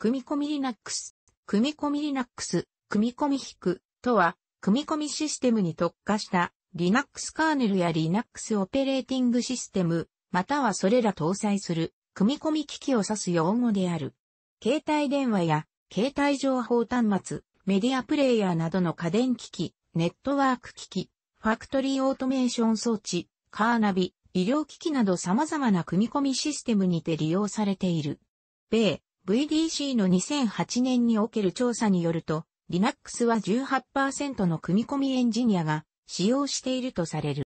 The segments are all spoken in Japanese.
組み込み Linux、組み込み Linux、組み込み引くとは、組み込みシステムに特化した Linux カーネルや Linux オペレーティングシステム、またはそれら搭載する組み込み機器を指す用語である。携帯電話や携帯情報端末、メディアプレイヤーなどの家電機器、ネットワーク機器、ファクトリーオートメーション装置、カーナビ、医療機器など様々な組み込みシステムにて利用されている。米、VDC の2008年における調査によると、Linux は18%の組み込みエンジニアが使用しているとされる。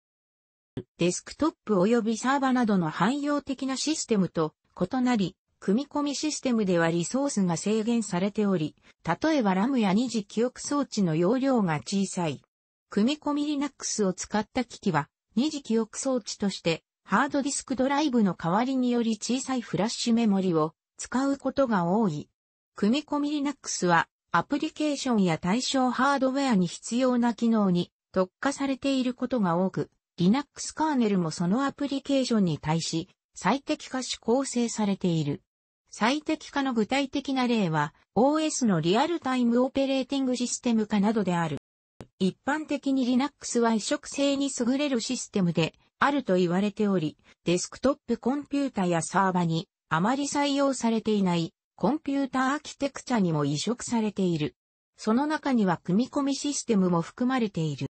デスクトップ及びサーバなどの汎用的なシステムと異なり、組み込みシステムではリソースが制限されており、例えば RAM や二次記憶装置の容量が小さい。組み込み Linux を使った機器は、二次記憶装置として、ハードディスクドライブの代わりにより小さいフラッシュメモリを使うことが多い。組み込み Linux はアプリケーションや対象ハードウェアに必要な機能に特化されていることが多く、Linux カーネルもそのアプリケーションに対し最適化し構成されている。最適化の具体的な例は OS のリアルタイムオペレーティングシステム化などである。一般的に Linux は移植性に優れるシステムであると言われており、デスクトップコンピュータやサーバにあまり採用されていないコンピュータアーキテクチャにも移植されている。その中には組み込みシステムも含まれている。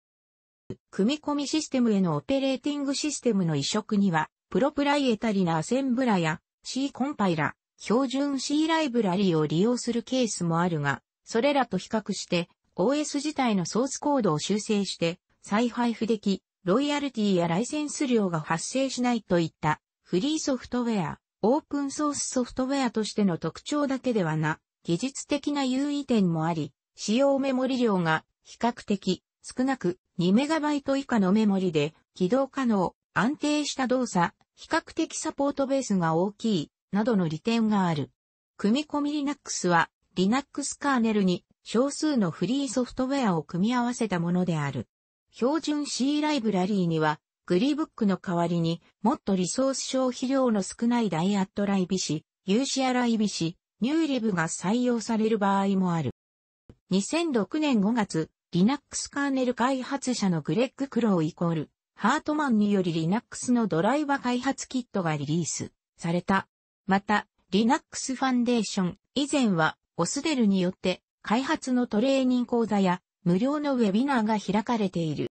組み込みシステムへのオペレーティングシステムの移植には、プロプライエタリなアセンブラや C コンパイラ、標準 C ライブラリを利用するケースもあるが、それらと比較して OS 自体のソースコードを修正して再配布でき、ロイヤルティやライセンス料が発生しないといったフリーソフトウェア、オープンソースソフトウェアとしての特徴だけではな、技術的な優位点もあり、使用メモリ量が比較的少なく 2MB 以下のメモリで起動可能、安定した動作、比較的サポートベースが大きい、などの利点がある。組み込み Linux は Linux カーネルに少数のフリーソフトウェアを組み合わせたものである。標準 C ライブラリーにはグリーブックの代わりに、もっとリソース消費量の少ないダイアットライビシ、ユーシアライビシ、ニューリブが採用される場合もある。2006年5月、Linux カーネル開発者のグレッグ・クローイコール、ハートマンにより Linux のドライバ開発キットがリリースされた。また、Linux ファンデーション、以前はオスデルによって開発のトレーニング講座や無料のウェビナーが開かれている。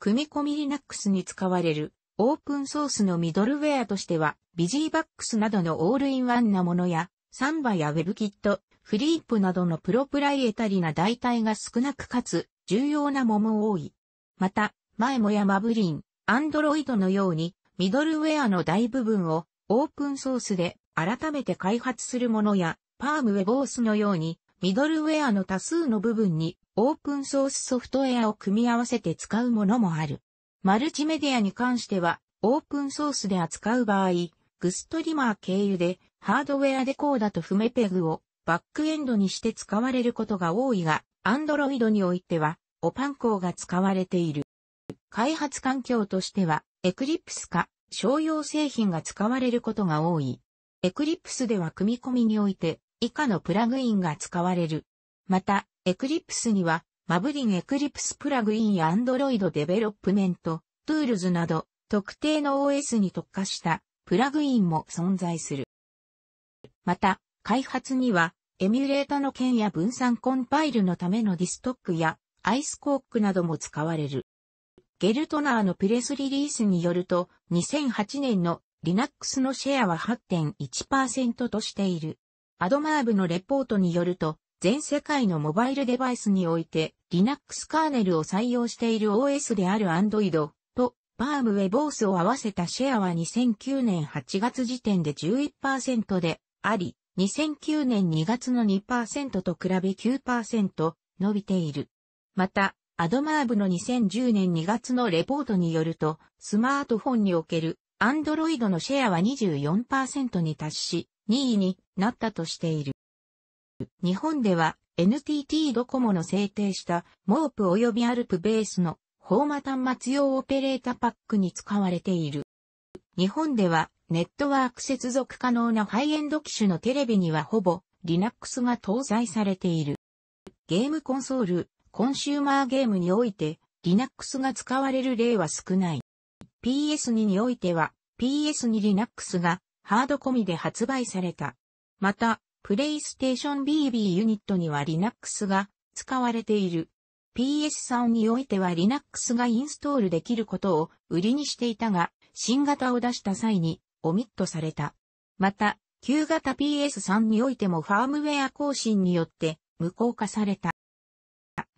組み込み Linux に使われるオープンソースのミドルウェアとしては、ビジーバックスなどのオールインワンなものや、サンバやウェブキット、フリープなどのプロプライエタリな代替が少なくかつ重要なもも多い。また、前もやマブリン、アンドロイドのように、ミドルウェアの大部分をオープンソースで改めて開発するものや、パームウェボースのようにミドルウェアの多数の部分にオープンソースソフトウェアを組み合わせて使うものもある。マルチメディアに関しては、オープンソースで扱う場合、グストリマー経由で、ハードウェアデコーダとフメペグをバックエンドにして使われることが多いが、アンドロイドにおいては、オパンコーが使われている。開発環境としては、エクリプスか、商用製品が使われることが多い。エクリプスでは組み込みにおいて、以下のプラグインが使われる。また、エクリプスには、マブリンエクリプスプラグインやアンドロイドデベロップメント、トゥールズなど、特定の OS に特化したプラグインも存在する。また、開発には、エミュレータの件や分散コンパイルのためのディストックや、アイスコークなども使われる。ゲルトナーのプレスリリースによると、2008年の Linux のシェアは8.1%としている。アドマーブのレポートによると、全世界のモバイルデバイスにおいて、Linux カーネルを採用している OS である Android と、バームウェボースを合わせたシェアは2009年8月時点で11%であり、2009年2月の2%と比べ9%伸びている。また、アドマーブの2010年2月のレポートによると、スマートフォンにおける Android のシェアは24%に達し、2位になったとしている。日本では NTT ドコモの制定したモープ及びアルプベースのフォーマ端末用オペレータパックに使われている。日本ではネットワーク接続可能なハイエンド機種のテレビにはほぼ Linux が搭載されている。ゲームコンソール、コンシューマーゲームにおいて Linux が使われる例は少ない。PS2 においては PS2 Linux がハード込みで発売された。また、プレイステーション BB ユニットには Linux が使われている。PS3 においては Linux がインストールできることを売りにしていたが、新型を出した際にオミットされた。また、旧型 PS3 においてもファームウェア更新によって無効化された。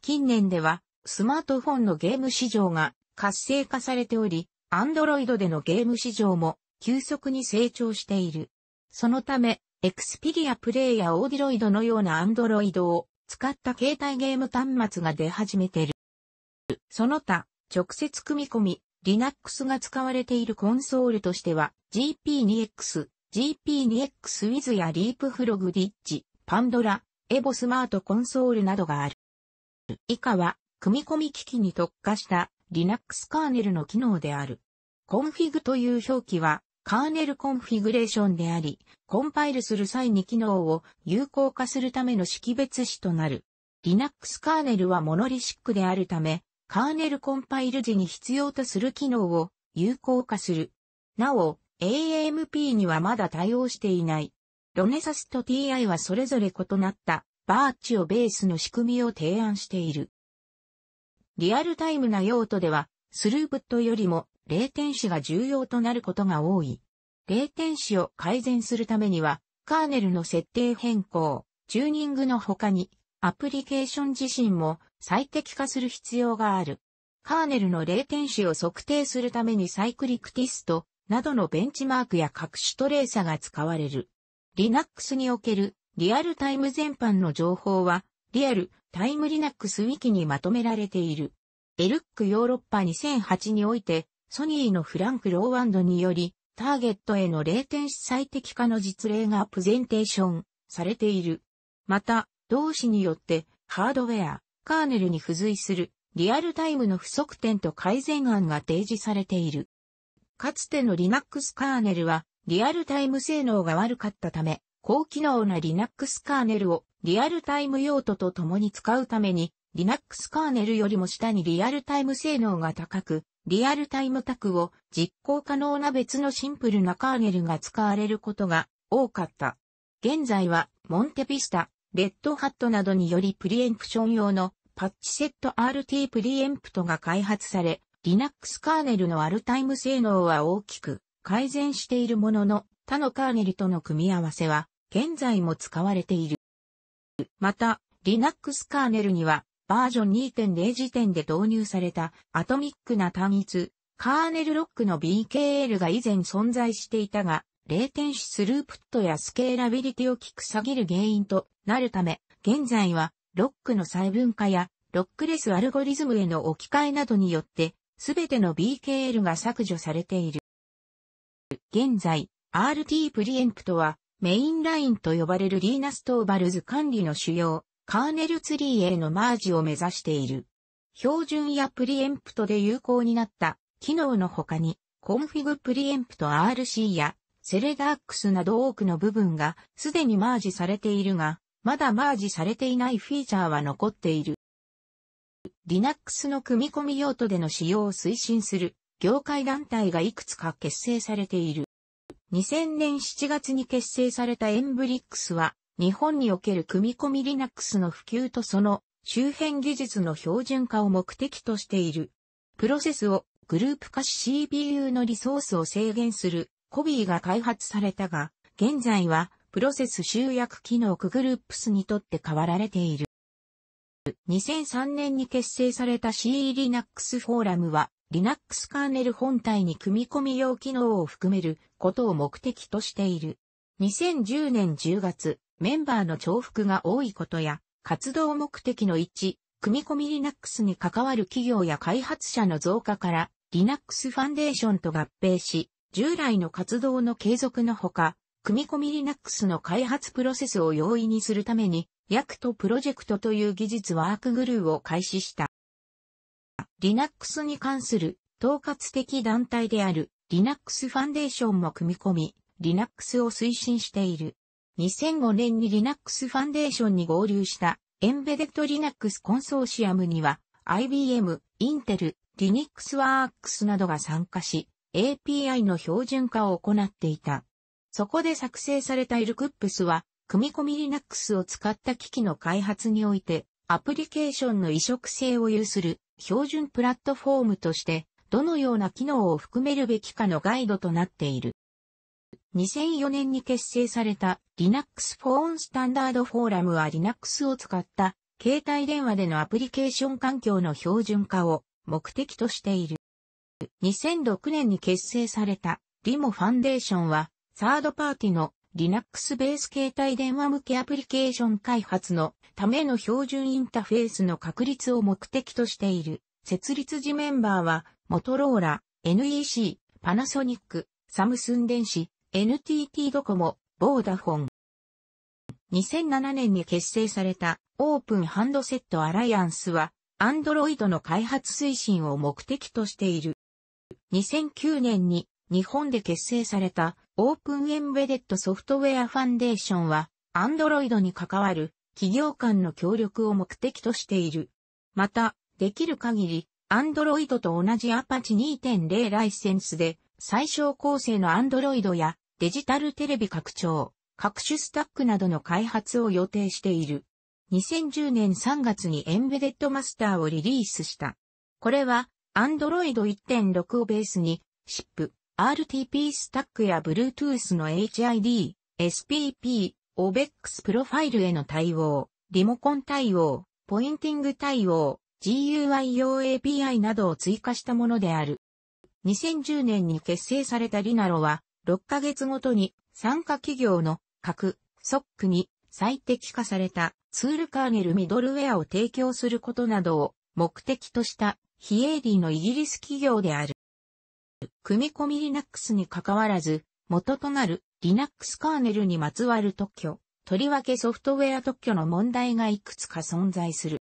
近年では、スマートフォンのゲーム市場が活性化されており、Android でのゲーム市場も急速に成長している。そのため、エクスピリアプレイやオーディロイドのようなアンドロイドを使った携帯ゲーム端末が出始めている。その他、直接組み込み、Linux が使われているコンソールとしては GP2X、GP2XWiz や Leapfrog Ditch、Pandora、Evo スマートコンソールなどがある。以下は、組み込み機器に特化した Linux カーネルの機能である。config という表記はカーネルコンフィグレーションであり、コンパイルする際に機能を有効化するための識別子となる。Linux カーネルはモノリシックであるため、カーネルコンパイル時に必要とする機能を有効化する。なお、AMP にはまだ対応していない。ロネサスと TI はそれぞれ異なったバーチをベースの仕組みを提案している。リアルタイムな用途では、スループットよりも霊点子が重要となることが多い。霊点子を改善するためには、カーネルの設定変更、チューニングの他に、アプリケーション自身も最適化する必要がある。カーネルの霊点子を測定するためにサイクリックティストなどのベンチマークや各種トレーサが使われる。Linux におけるリアルタイム全般の情報は、リアルタイム Linux Wiki にまとめられている。エルックヨーロッパ2008において、ソニーのフランク・ローワンドにより、ターゲットへの0点子最適化の実例がプゼンテーションされている。また、同誌によって、ハードウェア、カーネルに付随する、リアルタイムの不足点と改善案が提示されている。かつての Linux カーネルは、リアルタイム性能が悪かったため、高機能な Linux カーネルをリアルタイム用途と共に使うために、Linux カーネルよりも下にリアルタイム性能が高く、リアルタイムタクを実行可能な別のシンプルなカーネルが使われることが多かった。現在は、モンテピスタ、レッドハットなどによりプリエンプション用のパッチセット RT プリエンプトが開発され、Linux カーネルのアルタイム性能は大きく改善しているものの、他のカーネルとの組み合わせは現在も使われている。また、Linux カーネルにはバージョン2.0時点で導入されたアトミックな単一、カーネルロックの BKL が以前存在していたが、0点子スループットやスケーラビリティを効く下げる原因となるため、現在はロックの細分化やロックレスアルゴリズムへの置き換えなどによって、すべての BKL が削除されている。現在、RT プリエンプトはメインラインと呼ばれるリーナストーバルズ管理の主要カーネルツリーへのマージを目指している。標準やプリエンプトで有効になった機能の他に、コンフィグプリエンプト RC やセレダックスなど多くの部分がすでにマージされているが、まだマージされていないフィーチャーは残っている。Linux の組み込み用途での使用を推進する業界団体がいくつか結成されている。2000年7月に結成されたエンブリックスは日本における組み込み Linux の普及とその周辺技術の標準化を目的としている。プロセスをグループ化し CPU のリソースを制限するコビーが開発されたが、現在はプロセス集約機能区グループスにとって変わられている。2003年に結成された CE Linux フォーラムは Linux カーネル本体に組み込み用機能を含めることを目的としている。2010年10月、メンバーの重複が多いことや、活動目的の1、組み込み Linux に関わる企業や開発者の増加から Linux ファンデーションと合併し、従来の活動の継続のほか、組み込み Linux の開発プロセスを容易にするために、役とプロジェクトという技術ワークグルーを開始した。Linux に関する統括的団体である Linux ファンデーションも組み込み、Linux を推進している。2005年に Linux ファンデーションに合流したエンベデッド Linux コンソーシアムには IBM、i n t e Linux l Works などが参加し API の標準化を行っていた。そこで作成された ILCUPS は組み込み Linux を使った機器の開発においてアプリケーションの移植性を有する標準プラットフォームとしてどのような機能を含めるべきかのガイドとなっている。2004年に結成された Linux フォーンスタンダードフォーラムは Linux を使った携帯電話でのアプリケーション環境の標準化を目的としている。2006年に結成されたリモファンデーションはサードパーティの Linux ベース携帯電話向けアプリケーション開発のための標準インターフェースの確立を目的としている。設立時メンバーは、モトローラ、NEC、パナソニック、サムスン電子、NTT ドコモ、ボーダフォン。2007年に結成されたオープンハンドセットアライアンスは、アンドロイドの開発推進を目的としている。2009年に日本で結成されたオープンエンベデッドソフトウェアファンデーションは、アンドロイドに関わる企業間の協力を目的としている。また、できる限り、アンドロイドと同じアパチ2.0ライセンスで、最小構成のアンドロイドやデジタルテレビ拡張、各種スタックなどの開発を予定している。2010年3月にエンベデッドマスターをリリースした。これは、Android 1.6をベースに、SIP、RTP スタックや Bluetooth の HID、SPP、OBEX プロファイルへの対応、リモコン対応、ポインティング対応、GUI 用 API などを追加したものである。2010年に結成されたリナロは、6ヶ月ごとに参加企業の各ソックに最適化されたツールカーネルミドルウェアを提供することなどを目的とした非営利のイギリス企業である。組み込み Linux に関わらず、元となる Linux カーネルにまつわる特許、とりわけソフトウェア特許の問題がいくつか存在する。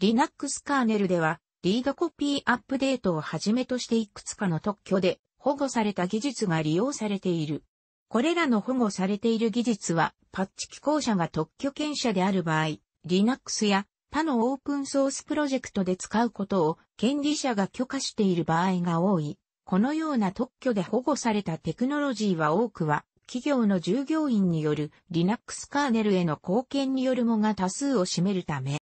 Linux カーネルでは、リードコピーアップデートをはじめとしていくつかの特許で保護された技術が利用されている。これらの保護されている技術は、パッチ機構者が特許権者である場合、Linux や他のオープンソースプロジェクトで使うことを権利者が許可している場合が多い。このような特許で保護されたテクノロジーは多くは、企業の従業員による Linux カーネルへの貢献によるもが多数を占めるため、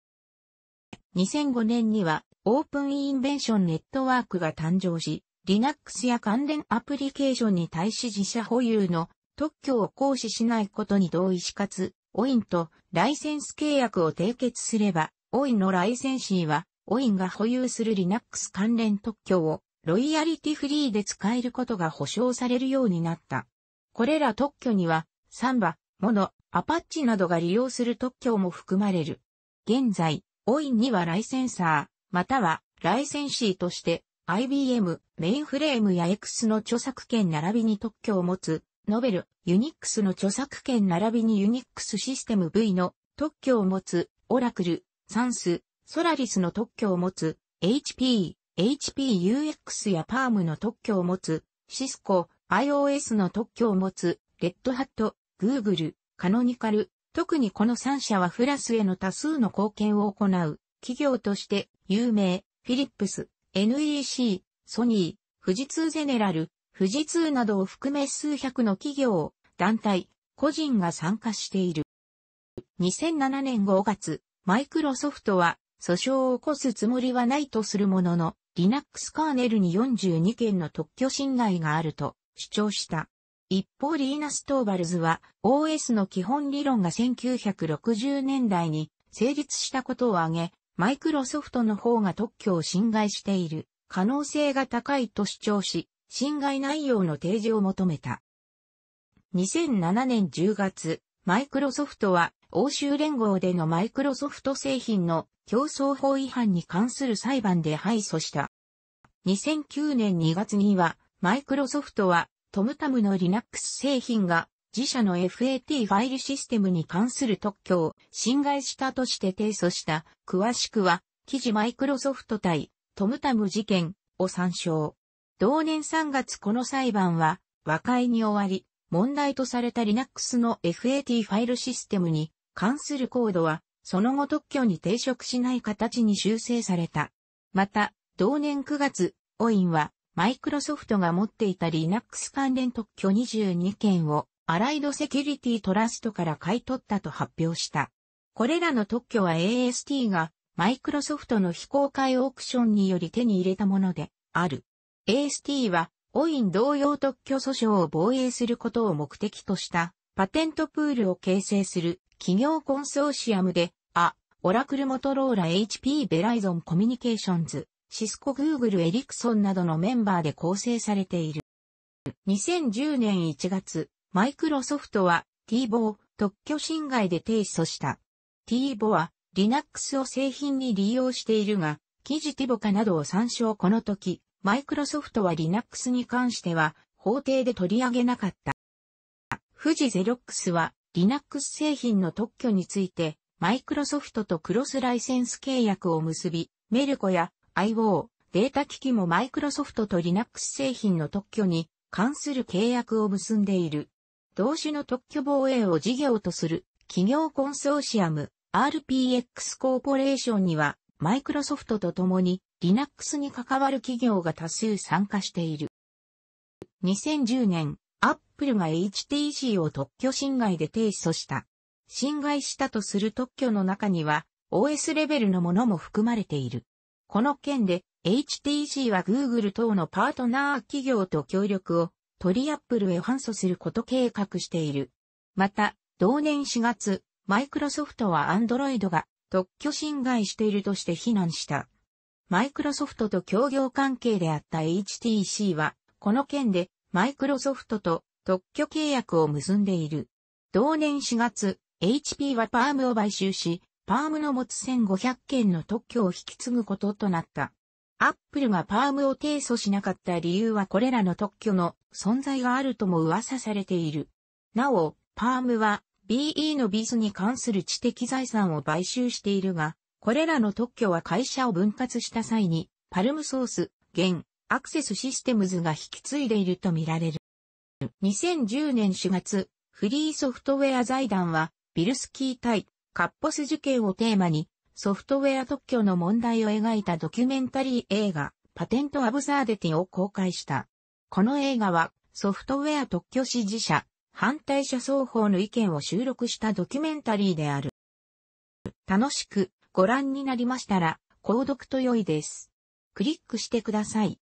2005年にはオープンインベンションネットワークが誕生し、Linux や関連アプリケーションに対し自社保有の特許を行使しないことに同意しかつ、OIN とライセンス契約を締結すれば、OIN のライセンシーは、OIN が保有する Linux 関連特許をロイヤリティフリーで使えることが保証されるようになった。これら特許には、サンバ、モノ、アパッチなどが利用する特許も含まれる。現在、OIN にはライセンサー、またはライセンシーとして IBM、メインフレームや X の著作権並びに特許を持つ、ノベル、ユニックスの著作権並びにユニックスシステム V の特許を持つ、オラクル、サンス、ソラリスの特許を持つ、HP、HPUX やパームの特許を持つ、シスコ、iOS の特許を持つ、レッドハット、Google、カノニカル、特にこの3社はフラスへの多数の貢献を行う、企業として有名、フィリップス、NEC、ソニー、富士通ゼネラル、富士通などを含め数百の企業、団体、個人が参加している。2007年5月、マイクロソフトは訴訟を起こすつもりはないとするものの、Linux カーネルに42件の特許侵害があると主張した。一方リーナ・ストーバルズは OS の基本理論が1960年代に成立したことを挙げ、マイクロソフトの方が特許を侵害している可能性が高いと主張し、侵害内容の提示を求めた。2007年10月、マイクロソフトは欧州連合でのマイクロソフト製品の競争法違反に関する裁判で敗訴した。2009年2月には、マイクロソフトはトムタムの Linux 製品が自社の FAT ファイルシステムに関する特許を侵害したとして提訴した、詳しくは、記事マイクロソフト対トムタム事件を参照。同年3月この裁判は和解に終わり、問題とされた Linux の FAT ファイルシステムに関するコードは、その後特許に抵触しない形に修正された。また、同年9月、オインは、マイクロソフトが持っていた Linux 関連特許22件をアライドセキュリティトラストから買い取ったと発表した。これらの特許は AST がマイクロソフトの非公開オークションにより手に入れたものである。AST はオイン同様特許訴訟を防衛することを目的としたパテントプールを形成する企業コンソーシアムで、あ、オラクルモトローラ HP ベライゾンコミュニケーションズ、シスコグーグルエリクソンなどのメンバーで構成されている。2010年1月、マイクロソフトは t ーボを特許侵害で提訴した。t ーボは Linux を製品に利用しているが、記事ティボカなどを参照この時、マイクロソフトは Linux に関しては法廷で取り上げなかった。富士ゼロックスは Linux 製品の特許について、マイクロソフトとクロスライセンス契約を結び、メルコや IO、データ機器もマイクロソフトと Linux 製品の特許に関する契約を結んでいる。同種の特許防衛を事業とする企業コンソーシアム RPX コーポレーションにはマイクロソフトと共に Linux に関わる企業が多数参加している。2010年、アップルが HTC を特許侵害で提訴した。侵害したとする特許の中には OS レベルのものも含まれている。この件で HTC は Google 等のパートナー企業と協力をトリアップルへ反訴すること計画している。また、同年4月、マイクロソフトはアンドロイドが特許侵害しているとして非難した。マイクロソフトと協業関係であった HTC は、この件でマイクロソフトと特許契約を結んでいる。同年4月、HP はパームを買収し、パームの持つ1500件の特許を引き継ぐこととなった。アップルがパームを提訴しなかった理由はこれらの特許の存在があるとも噂されている。なお、パームは BE のビズに関する知的財産を買収しているが、これらの特許は会社を分割した際に、パルムソース、現、アクセスシステムズが引き継いでいるとみられる。2010年4月、フリーソフトウェア財団は、ビルスキー対カッポス受験をテーマに、ソフトウェア特許の問題を描いたドキュメンタリー映画、パテント・アブサーデティを公開した。この映画は、ソフトウェア特許支持者、反対者双方の意見を収録したドキュメンタリーである。楽しくご覧になりましたら、購読と良いです。クリックしてください。